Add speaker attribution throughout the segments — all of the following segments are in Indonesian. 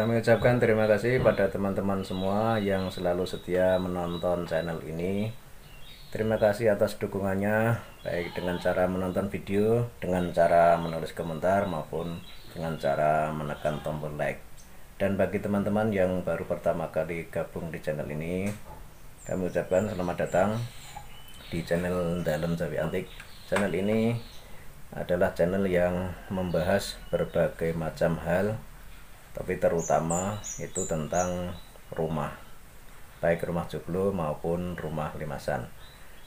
Speaker 1: Kami ucapkan terima kasih pada teman-teman semua yang selalu setia menonton channel ini. Terima kasih atas dukungannya, baik dengan cara menonton video, dengan cara menulis komentar, maupun dengan cara menekan tombol like. Dan bagi teman-teman yang baru pertama kali gabung di channel ini, kami ucapkan selamat datang di channel Dalam Jawi Antik. Channel ini adalah channel yang membahas berbagai macam hal tapi terutama itu tentang rumah baik rumah joglo maupun rumah limasan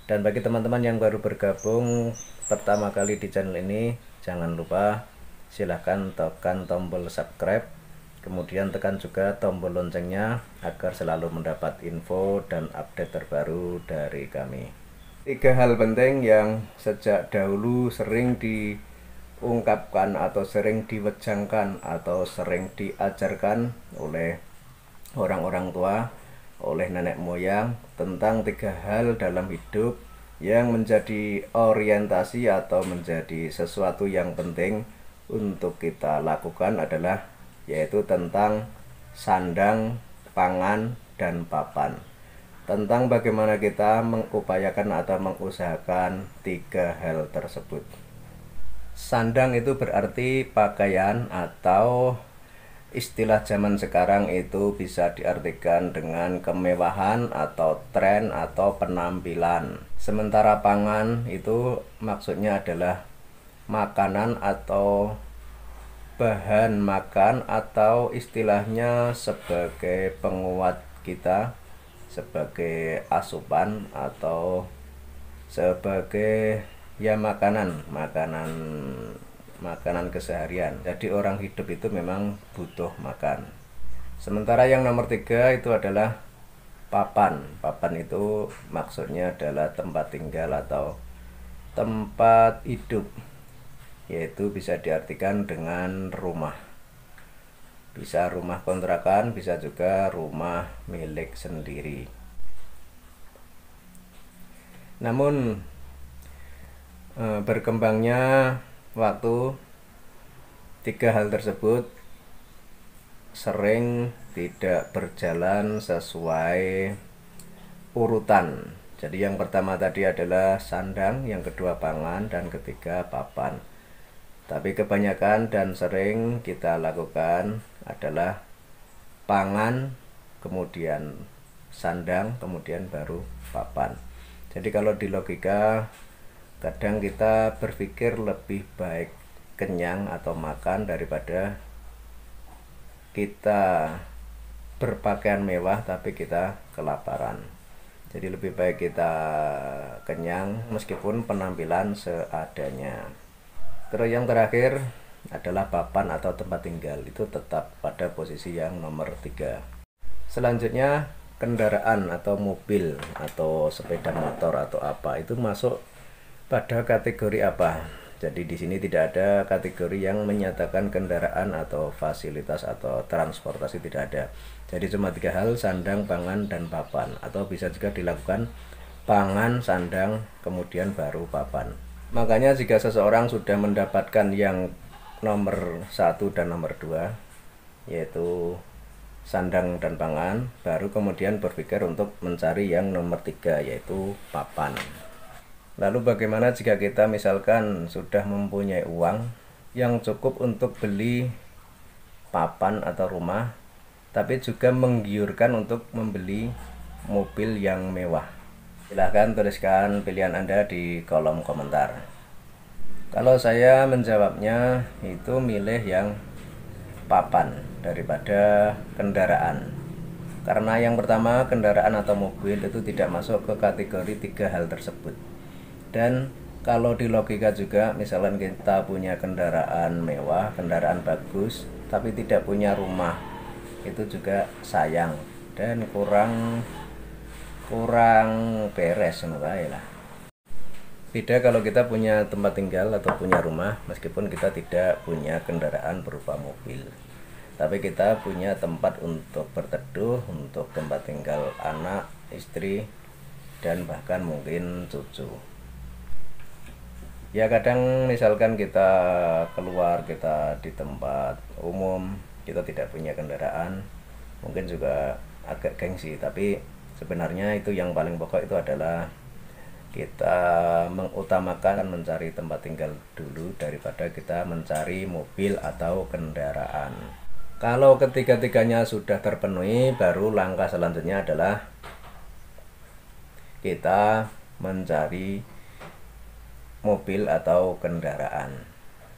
Speaker 1: dan bagi teman-teman yang baru bergabung pertama kali di channel ini jangan lupa silahkan tekan tombol subscribe kemudian tekan juga tombol loncengnya agar selalu mendapat info dan update terbaru dari kami tiga hal penting yang sejak dahulu sering di diungkapkan atau sering diwejangkan atau sering diajarkan oleh orang-orang tua, oleh nenek moyang tentang tiga hal dalam hidup yang menjadi orientasi atau menjadi sesuatu yang penting untuk kita lakukan adalah yaitu tentang sandang, pangan, dan papan. Tentang bagaimana kita mengupayakan atau mengusahakan tiga hal tersebut. Sandang itu berarti pakaian atau istilah zaman sekarang itu bisa diartikan dengan kemewahan atau tren atau penampilan. Sementara pangan itu maksudnya adalah makanan atau bahan makan atau istilahnya sebagai penguat kita sebagai asupan atau sebagai ya makanan makanan makanan keseharian jadi orang hidup itu memang butuh makan sementara yang nomor tiga itu adalah papan papan itu maksudnya adalah tempat tinggal atau tempat hidup yaitu bisa diartikan dengan rumah bisa rumah kontrakan bisa juga rumah milik sendiri namun Eh, berkembangnya waktu tiga hal tersebut sering tidak berjalan sesuai urutan. Jadi yang pertama tadi adalah sandang, yang kedua pangan, dan ketiga papan. Tapi kebanyakan dan sering kita lakukan adalah pangan, kemudian sandang, kemudian baru papan. Jadi kalau di logika kadang kita berpikir lebih baik kenyang atau makan daripada kita berpakaian mewah tapi kita kelaparan jadi lebih baik kita kenyang meskipun penampilan seadanya terus yang terakhir adalah papan atau tempat tinggal itu tetap pada posisi yang nomor tiga selanjutnya kendaraan atau mobil atau sepeda motor atau apa itu masuk pada kategori apa. Jadi di sini tidak ada kategori yang menyatakan kendaraan atau fasilitas atau transportasi tidak ada. Jadi cuma tiga hal sandang, pangan, dan papan atau bisa juga dilakukan pangan, sandang, kemudian baru papan. Makanya jika seseorang sudah mendapatkan yang nomor satu dan nomor dua yaitu sandang dan pangan baru kemudian berpikir untuk mencari yang nomor tiga yaitu papan Lalu bagaimana jika kita misalkan sudah mempunyai uang yang cukup untuk beli papan atau rumah, tapi juga menggiurkan untuk membeli mobil yang mewah? Silahkan tuliskan pilihan Anda di kolom komentar. Kalau saya menjawabnya itu milih yang papan daripada kendaraan. Karena yang pertama kendaraan atau mobil itu tidak masuk ke kategori tiga hal tersebut dan kalau di logika juga misalkan kita punya kendaraan mewah kendaraan bagus tapi tidak punya rumah itu juga sayang dan kurang kurang beres menurut saya lah beda kalau kita punya tempat tinggal atau punya rumah meskipun kita tidak punya kendaraan berupa mobil tapi kita punya tempat untuk berteduh untuk tempat tinggal anak istri dan bahkan mungkin cucu ya kadang misalkan kita keluar kita di tempat umum kita tidak punya kendaraan mungkin juga agak gengsi tapi sebenarnya itu yang paling pokok itu adalah kita mengutamakan mencari tempat tinggal dulu daripada kita mencari mobil atau kendaraan kalau ketiga-tiganya sudah terpenuhi baru langkah selanjutnya adalah kita mencari mobil atau kendaraan.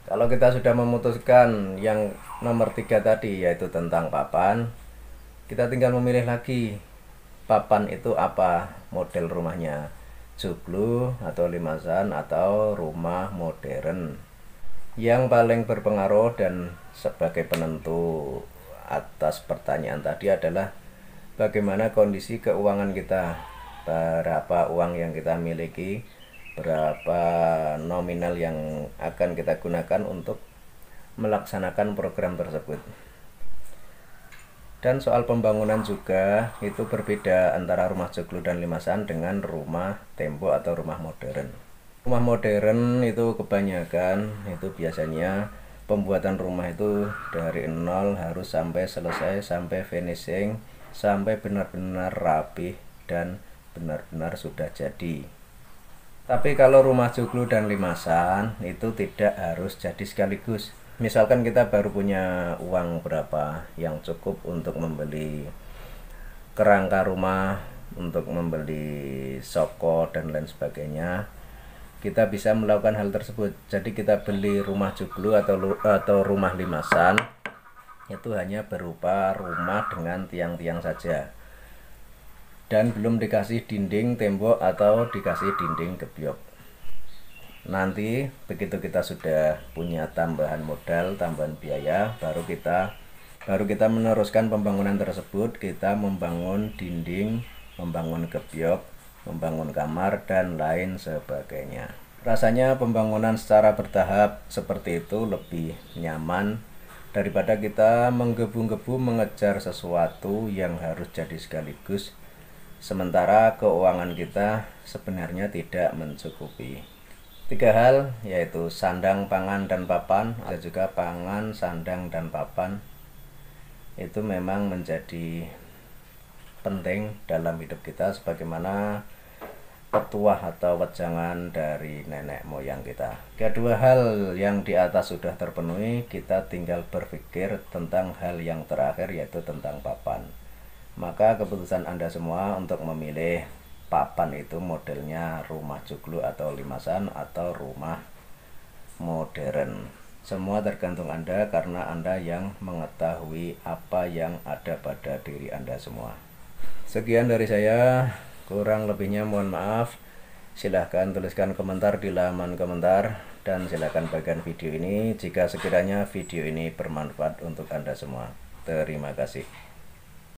Speaker 1: Kalau kita sudah memutuskan yang nomor tiga tadi yaitu tentang papan, kita tinggal memilih lagi papan itu apa model rumahnya, joglo atau limasan atau rumah modern. Yang paling berpengaruh dan sebagai penentu atas pertanyaan tadi adalah bagaimana kondisi keuangan kita, berapa uang yang kita miliki, berapa nominal yang akan kita gunakan untuk melaksanakan program tersebut. Dan soal pembangunan juga itu berbeda antara rumah joglo dan limasan dengan rumah tembok atau rumah modern. Rumah modern itu kebanyakan itu biasanya pembuatan rumah itu dari nol harus sampai selesai sampai finishing sampai benar-benar rapih dan benar-benar sudah jadi. Tapi kalau rumah joglo dan limasan itu tidak harus jadi sekaligus. Misalkan kita baru punya uang berapa yang cukup untuk membeli kerangka rumah, untuk membeli soko dan lain sebagainya. Kita bisa melakukan hal tersebut. Jadi kita beli rumah joglo atau atau rumah limasan itu hanya berupa rumah dengan tiang-tiang saja dan belum dikasih dinding tembok atau dikasih dinding gebyok. Nanti begitu kita sudah punya tambahan modal, tambahan biaya, baru kita baru kita meneruskan pembangunan tersebut, kita membangun dinding, membangun gebyok, membangun kamar dan lain sebagainya. Rasanya pembangunan secara bertahap seperti itu lebih nyaman daripada kita menggebu-gebu mengejar sesuatu yang harus jadi sekaligus sementara keuangan kita sebenarnya tidak mencukupi. Tiga hal yaitu sandang, pangan, dan papan, ada juga pangan, sandang, dan papan. Itu memang menjadi penting dalam hidup kita sebagaimana petuah atau wejangan dari nenek moyang kita. Kedua hal yang di atas sudah terpenuhi, kita tinggal berpikir tentang hal yang terakhir yaitu tentang papan. Maka keputusan Anda semua untuk memilih papan itu modelnya rumah joglo atau limasan atau rumah modern. Semua tergantung Anda karena Anda yang mengetahui apa yang ada pada diri Anda semua. Sekian dari saya, kurang lebihnya mohon maaf. Silahkan tuliskan komentar di laman komentar dan silahkan bagikan video ini jika sekiranya video ini bermanfaat untuk Anda semua. Terima kasih.